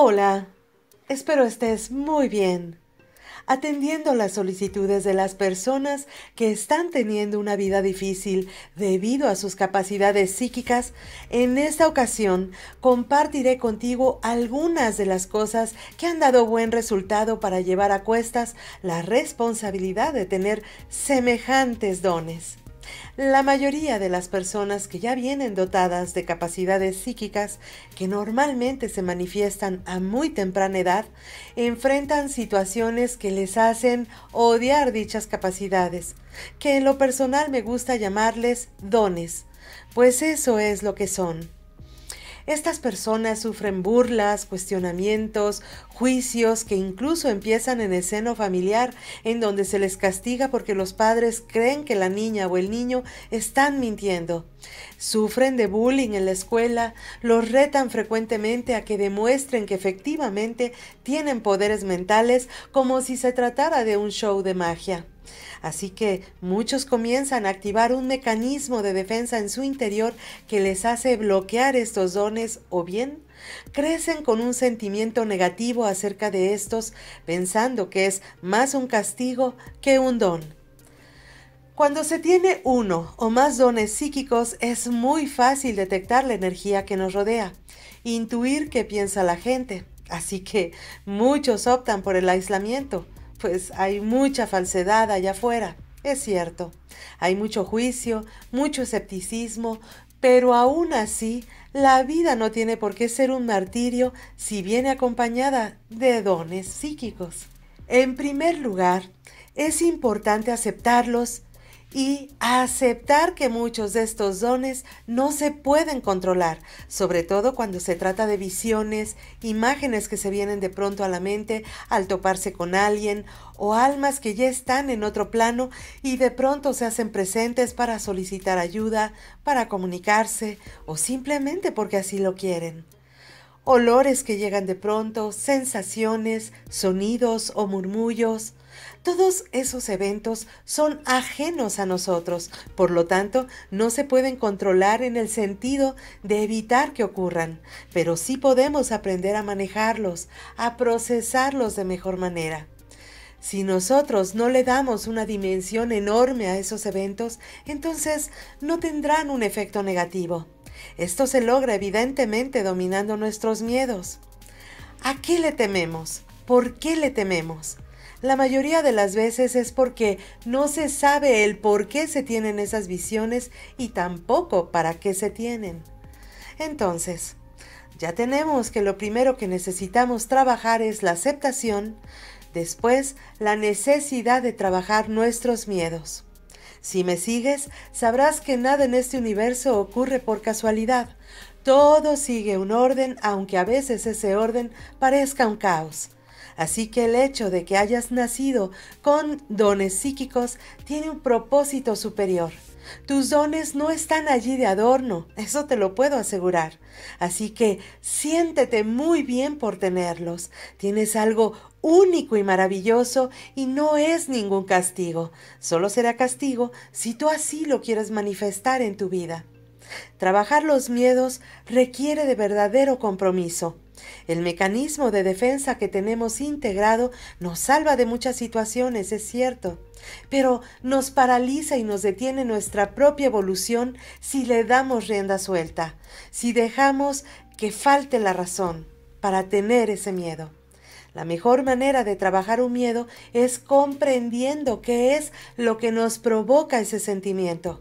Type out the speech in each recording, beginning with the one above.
Hola, espero estés muy bien. Atendiendo las solicitudes de las personas que están teniendo una vida difícil debido a sus capacidades psíquicas, en esta ocasión compartiré contigo algunas de las cosas que han dado buen resultado para llevar a cuestas la responsabilidad de tener semejantes dones. La mayoría de las personas que ya vienen dotadas de capacidades psíquicas que normalmente se manifiestan a muy temprana edad, enfrentan situaciones que les hacen odiar dichas capacidades, que en lo personal me gusta llamarles dones, pues eso es lo que son estas personas sufren burlas, cuestionamientos, juicios que incluso empiezan en el seno familiar, en donde se les castiga porque los padres creen que la niña o el niño están mintiendo. Sufren de bullying en la escuela, los retan frecuentemente a que demuestren que efectivamente tienen poderes mentales como si se tratara de un show de magia. Así que muchos comienzan a activar un mecanismo de defensa en su interior que les hace bloquear estos dones o bien crecen con un sentimiento negativo acerca de estos, pensando que es más un castigo que un don. Cuando se tiene uno o más dones psíquicos es muy fácil detectar la energía que nos rodea, intuir qué piensa la gente, así que muchos optan por el aislamiento pues hay mucha falsedad allá afuera, es cierto. Hay mucho juicio, mucho escepticismo, pero aún así, la vida no tiene por qué ser un martirio si viene acompañada de dones psíquicos. En primer lugar, es importante aceptarlos y aceptar que muchos de estos dones no se pueden controlar, sobre todo cuando se trata de visiones, imágenes que se vienen de pronto a la mente al toparse con alguien o almas que ya están en otro plano y de pronto se hacen presentes para solicitar ayuda, para comunicarse o simplemente porque así lo quieren olores que llegan de pronto, sensaciones, sonidos o murmullos, todos esos eventos son ajenos a nosotros, por lo tanto no se pueden controlar en el sentido de evitar que ocurran, pero sí podemos aprender a manejarlos, a procesarlos de mejor manera. Si nosotros no le damos una dimensión enorme a esos eventos, entonces no tendrán un efecto negativo. Esto se logra evidentemente dominando nuestros miedos. ¿A qué le tememos? ¿Por qué le tememos? La mayoría de las veces es porque no se sabe el por qué se tienen esas visiones y tampoco para qué se tienen. Entonces, ya tenemos que lo primero que necesitamos trabajar es la aceptación, después la necesidad de trabajar nuestros miedos. Si me sigues, sabrás que nada en este universo ocurre por casualidad. Todo sigue un orden, aunque a veces ese orden parezca un caos. Así que el hecho de que hayas nacido con dones psíquicos tiene un propósito superior. Tus dones no están allí de adorno, eso te lo puedo asegurar. Así que siéntete muy bien por tenerlos. Tienes algo único y maravilloso y no es ningún castigo. Solo será castigo si tú así lo quieres manifestar en tu vida. Trabajar los miedos requiere de verdadero compromiso. El mecanismo de defensa que tenemos integrado nos salva de muchas situaciones, es cierto, pero nos paraliza y nos detiene nuestra propia evolución si le damos rienda suelta, si dejamos que falte la razón para tener ese miedo. La mejor manera de trabajar un miedo es comprendiendo qué es lo que nos provoca ese sentimiento.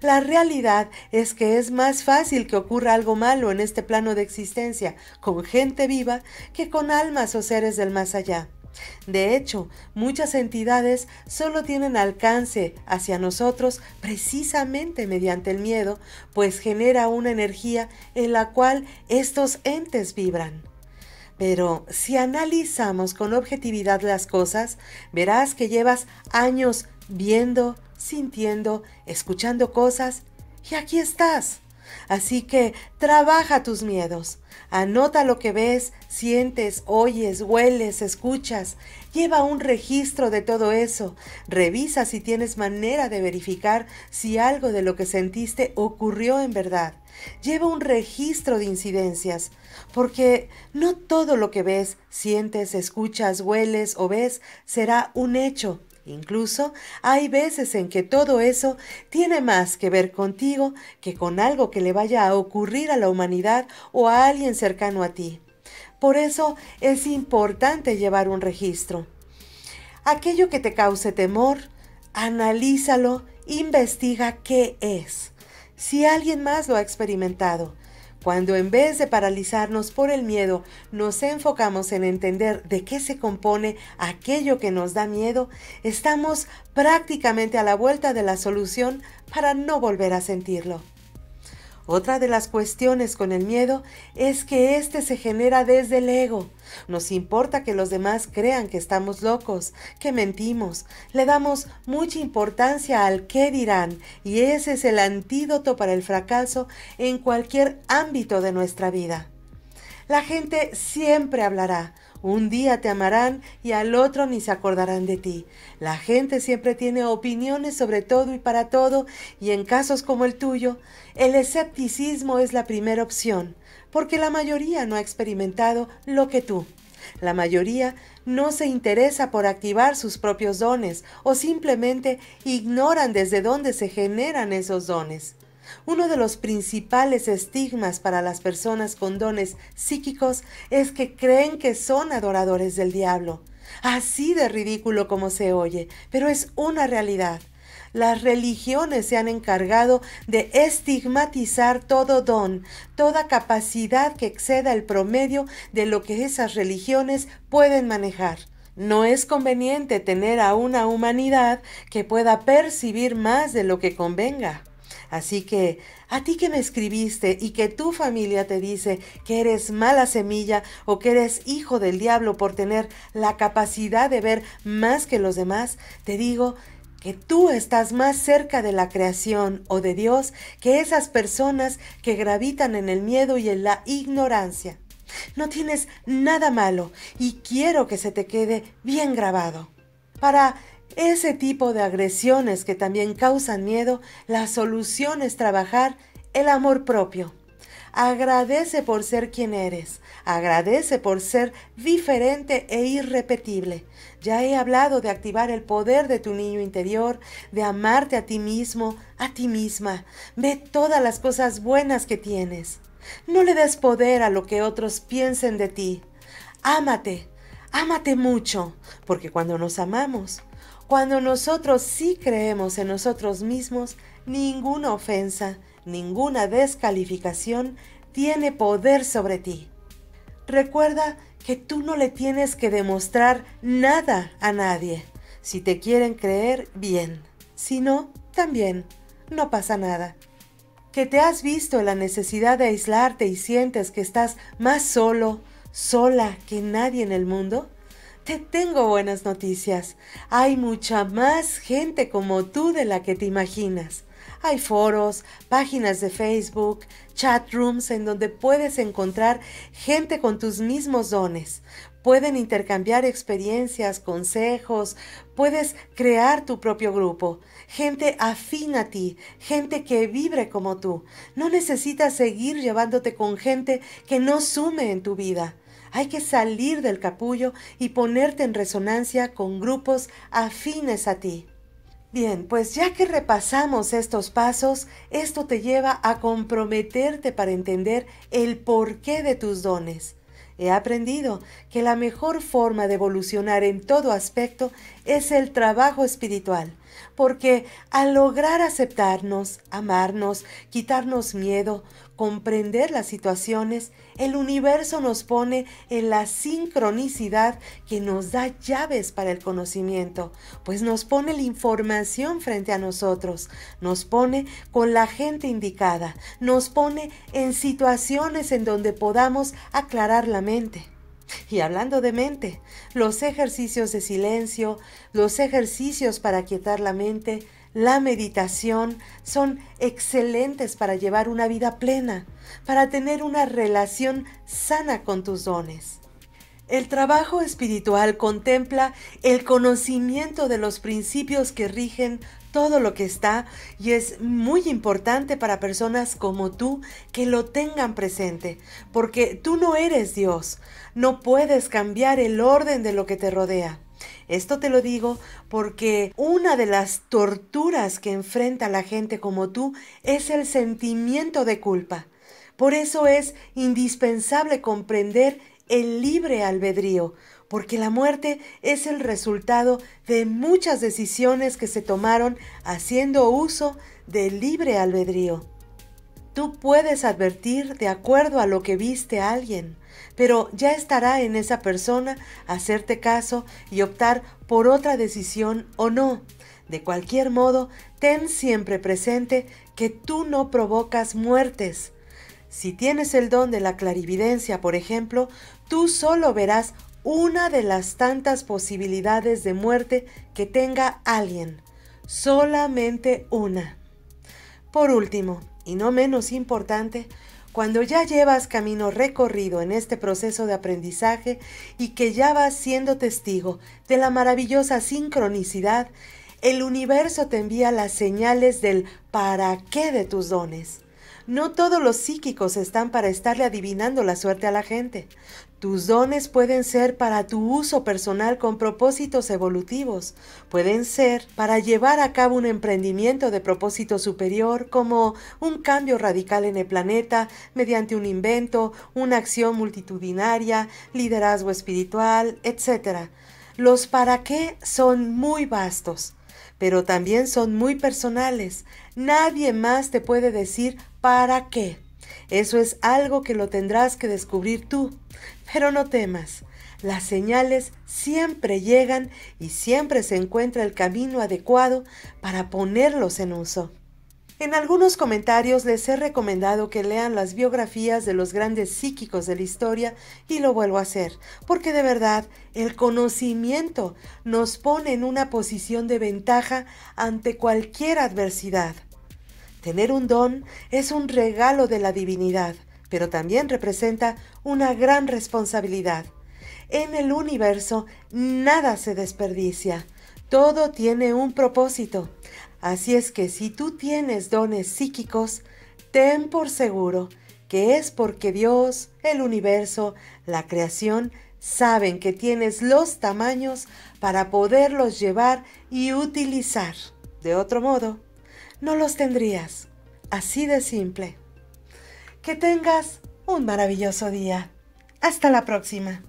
La realidad es que es más fácil que ocurra algo malo en este plano de existencia con gente viva que con almas o seres del más allá. De hecho, muchas entidades solo tienen alcance hacia nosotros precisamente mediante el miedo, pues genera una energía en la cual estos entes vibran. Pero si analizamos con objetividad las cosas, verás que llevas años viendo, sintiendo, escuchando cosas, y aquí estás. Así que trabaja tus miedos, anota lo que ves, sientes, oyes, hueles, escuchas, lleva un registro de todo eso, revisa si tienes manera de verificar si algo de lo que sentiste ocurrió en verdad, lleva un registro de incidencias, porque no todo lo que ves, sientes, escuchas, hueles o ves será un hecho, Incluso hay veces en que todo eso tiene más que ver contigo que con algo que le vaya a ocurrir a la humanidad o a alguien cercano a ti. Por eso es importante llevar un registro. Aquello que te cause temor, analízalo, investiga qué es, si alguien más lo ha experimentado cuando en vez de paralizarnos por el miedo, nos enfocamos en entender de qué se compone aquello que nos da miedo, estamos prácticamente a la vuelta de la solución para no volver a sentirlo. Otra de las cuestiones con el miedo es que éste se genera desde el ego. Nos importa que los demás crean que estamos locos, que mentimos. Le damos mucha importancia al qué dirán y ese es el antídoto para el fracaso en cualquier ámbito de nuestra vida. La gente siempre hablará, un día te amarán y al otro ni se acordarán de ti. La gente siempre tiene opiniones sobre todo y para todo, y en casos como el tuyo, el escepticismo es la primera opción, porque la mayoría no ha experimentado lo que tú. La mayoría no se interesa por activar sus propios dones o simplemente ignoran desde dónde se generan esos dones. Uno de los principales estigmas para las personas con dones psíquicos es que creen que son adoradores del diablo. Así de ridículo como se oye, pero es una realidad. Las religiones se han encargado de estigmatizar todo don, toda capacidad que exceda el promedio de lo que esas religiones pueden manejar. No es conveniente tener a una humanidad que pueda percibir más de lo que convenga. Así que a ti que me escribiste y que tu familia te dice que eres mala semilla o que eres hijo del diablo por tener la capacidad de ver más que los demás, te digo que tú estás más cerca de la creación o de Dios que esas personas que gravitan en el miedo y en la ignorancia. No tienes nada malo y quiero que se te quede bien grabado. Para ese tipo de agresiones que también causan miedo, la solución es trabajar el amor propio. Agradece por ser quien eres. Agradece por ser diferente e irrepetible. Ya he hablado de activar el poder de tu niño interior, de amarte a ti mismo, a ti misma. Ve todas las cosas buenas que tienes. No le des poder a lo que otros piensen de ti. Ámate, ámate mucho, porque cuando nos amamos, cuando nosotros sí creemos en nosotros mismos, ninguna ofensa, ninguna descalificación tiene poder sobre ti. Recuerda que tú no le tienes que demostrar nada a nadie. Si te quieren creer, bien. Si no, también. No pasa nada. Que te has visto en la necesidad de aislarte y sientes que estás más solo, sola que nadie en el mundo? Te tengo buenas noticias. Hay mucha más gente como tú de la que te imaginas. Hay foros, páginas de Facebook, chat rooms en donde puedes encontrar gente con tus mismos dones. Pueden intercambiar experiencias, consejos, puedes crear tu propio grupo, gente afín a ti, gente que vibre como tú. No necesitas seguir llevándote con gente que no sume en tu vida. Hay que salir del capullo y ponerte en resonancia con grupos afines a ti. Bien, pues ya que repasamos estos pasos, esto te lleva a comprometerte para entender el porqué de tus dones. He aprendido que la mejor forma de evolucionar en todo aspecto es el trabajo espiritual, porque al lograr aceptarnos, amarnos, quitarnos miedo, comprender las situaciones, el universo nos pone en la sincronicidad que nos da llaves para el conocimiento, pues nos pone la información frente a nosotros, nos pone con la gente indicada, nos pone en situaciones en donde podamos aclarar la mente. Y hablando de mente, los ejercicios de silencio, los ejercicios para quietar la mente, la meditación son excelentes para llevar una vida plena, para tener una relación sana con tus dones. El trabajo espiritual contempla el conocimiento de los principios que rigen todo lo que está y es muy importante para personas como tú que lo tengan presente, porque tú no eres Dios, no puedes cambiar el orden de lo que te rodea. Esto te lo digo porque una de las torturas que enfrenta la gente como tú es el sentimiento de culpa. Por eso es indispensable comprender el libre albedrío, porque la muerte es el resultado de muchas decisiones que se tomaron haciendo uso del libre albedrío. Tú puedes advertir de acuerdo a lo que viste a alguien, pero ya estará en esa persona hacerte caso y optar por otra decisión o no. De cualquier modo, ten siempre presente que tú no provocas muertes. Si tienes el don de la clarividencia, por ejemplo, tú solo verás una de las tantas posibilidades de muerte que tenga alguien. Solamente una. Por último, y no menos importante, cuando ya llevas camino recorrido en este proceso de aprendizaje y que ya vas siendo testigo de la maravillosa sincronicidad, el universo te envía las señales del para qué de tus dones. No todos los psíquicos están para estarle adivinando la suerte a la gente. Tus dones pueden ser para tu uso personal con propósitos evolutivos, pueden ser para llevar a cabo un emprendimiento de propósito superior como un cambio radical en el planeta mediante un invento, una acción multitudinaria, liderazgo espiritual, etc. Los para qué son muy vastos, pero también son muy personales. Nadie más te puede decir para qué. Eso es algo que lo tendrás que descubrir tú. Pero no temas, las señales siempre llegan y siempre se encuentra el camino adecuado para ponerlos en uso. En algunos comentarios les he recomendado que lean las biografías de los grandes psíquicos de la historia y lo vuelvo a hacer, porque de verdad el conocimiento nos pone en una posición de ventaja ante cualquier adversidad. Tener un don es un regalo de la divinidad, pero también representa una gran responsabilidad. En el universo nada se desperdicia, todo tiene un propósito. Así es que si tú tienes dones psíquicos, ten por seguro que es porque Dios, el universo, la creación, saben que tienes los tamaños para poderlos llevar y utilizar. De otro modo, no los tendrías. Así de simple. Que tengas un maravilloso día. Hasta la próxima.